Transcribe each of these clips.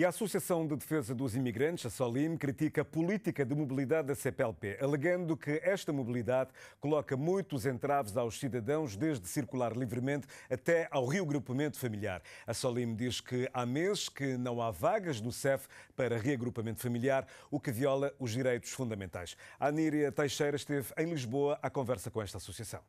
E a Associação de Defesa dos Imigrantes, a SOLIM, critica a política de mobilidade da CPLP, alegando que esta mobilidade coloca muitos entraves aos cidadãos, desde circular livremente até ao reagrupamento familiar. A SOLIM diz que há meses que não há vagas no CEF para reagrupamento familiar, o que viola os direitos fundamentais. A Aníria Teixeira esteve em Lisboa à conversa com esta associação.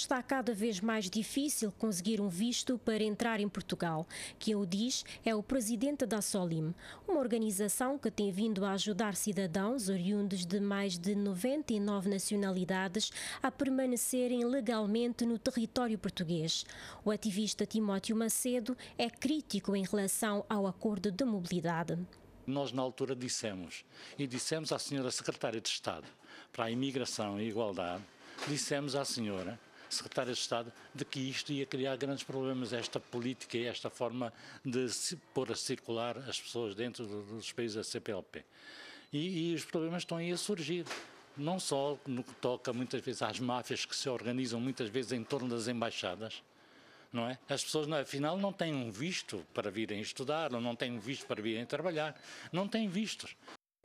está cada vez mais difícil conseguir um visto para entrar em Portugal, que o diz é o presidente da Solim, uma organização que tem vindo a ajudar cidadãos oriundos de mais de 99 nacionalidades a permanecerem legalmente no território português. O ativista Timóteo Macedo é crítico em relação ao acordo de mobilidade. Nós, na altura, dissemos, e dissemos à senhora secretária de Estado para a Imigração e Igualdade, dissemos à senhora secretária de Estado, de que isto ia criar grandes problemas, esta política e esta forma de pôr a circular as pessoas dentro dos países da CPLP. E, e os problemas estão aí a surgir não só no que toca muitas vezes às máfias que se organizam muitas vezes em torno das embaixadas, não é? As pessoas, é? afinal, não têm um visto para virem estudar, ou não têm um visto para virem trabalhar, não têm vistos.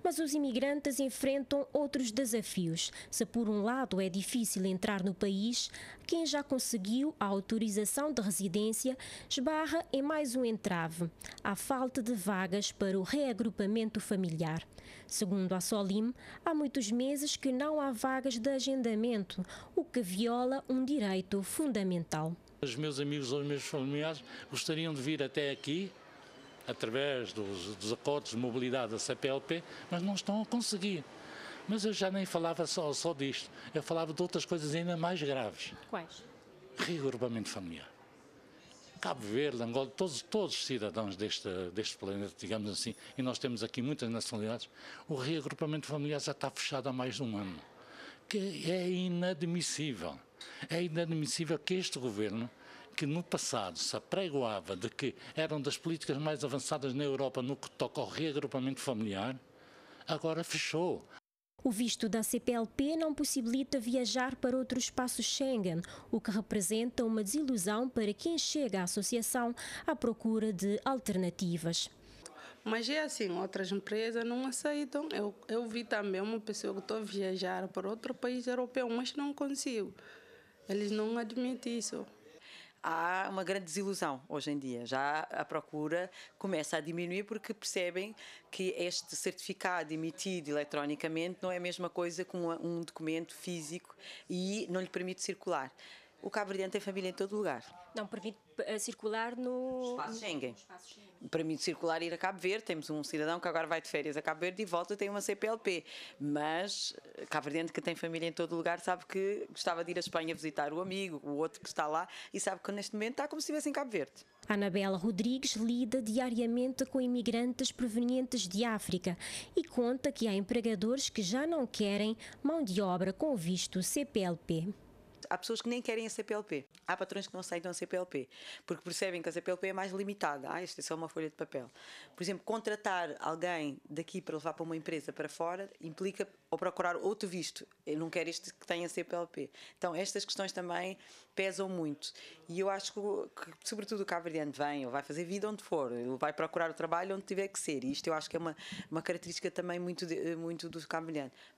Mas os imigrantes enfrentam outros desafios. Se por um lado é difícil entrar no país, quem já conseguiu a autorização de residência esbarra em mais um entrave: a falta de vagas para o reagrupamento familiar. Segundo a Solim, há muitos meses que não há vagas de agendamento, o que viola um direito fundamental. Os meus amigos ou os meus familiares gostariam de vir até aqui através dos, dos acordos de mobilidade da CPLP, mas não estão a conseguir. Mas eu já nem falava só, só disto, eu falava de outras coisas ainda mais graves. Quais? Reagrupamento familiar. Cabo Verde, Angola, todos, todos os cidadãos deste, deste planeta, digamos assim, e nós temos aqui muitas nacionalidades, o reagrupamento familiar já está fechado há mais de um ano. Que é inadmissível. É inadmissível que este governo que no passado se apregoava de que eram das políticas mais avançadas na Europa no que toca ao reagrupamento familiar, agora fechou. O visto da CPLP não possibilita viajar para outro espaço Schengen, o que representa uma desilusão para quem chega à associação à procura de alternativas. Mas é assim, outras empresas não aceitam. Eu, eu vi também uma pessoa que estou a viajar para outro país europeu, mas não consigo. Eles não admitem isso há uma grande desilusão hoje em dia. Já a procura começa a diminuir porque percebem que este certificado emitido eletronicamente não é a mesma coisa que um, um documento físico e não lhe permite circular o Cabo Verdeano tem família em todo lugar. Não permite eh, circular no... Espaço Schengen. Schengen. Permite circular ir a Cabo Verde. Temos um cidadão que agora vai de férias a Cabo Verde e volta e tem uma CPLP. Mas eh, Cabo Verdeano que tem família em todo lugar sabe que gostava de ir à Espanha visitar o amigo, o outro que está lá e sabe que neste momento está como se estivesse em Cabo Verde. Anabela Rodrigues lida diariamente com imigrantes provenientes de África e conta que há empregadores que já não querem mão de obra com visto CPLP. Portanto, há pessoas que nem querem a CPLP. Há patrões que não aceitam a CPLP, porque percebem que a CPLP é mais limitada. Ah, isto é só uma folha de papel. Por exemplo, contratar alguém daqui para levar para uma empresa para fora implica ou procurar outro visto. Eu não quero este que tenha CPLP. Então, estas questões também pesam muito. E eu acho que, que sobretudo, o cabo vem, ou vai fazer vida onde for, ou vai procurar o trabalho onde tiver que ser. E isto eu acho que é uma, uma característica também muito, de, muito do cabo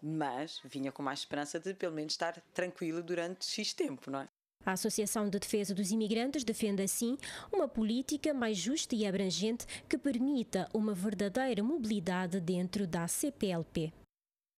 Mas vinha com mais esperança de, pelo menos, estar tranquilo durante tempo, não é? A Associação de Defesa dos Imigrantes defende, assim, uma política mais justa e abrangente que permita uma verdadeira mobilidade dentro da CPLP.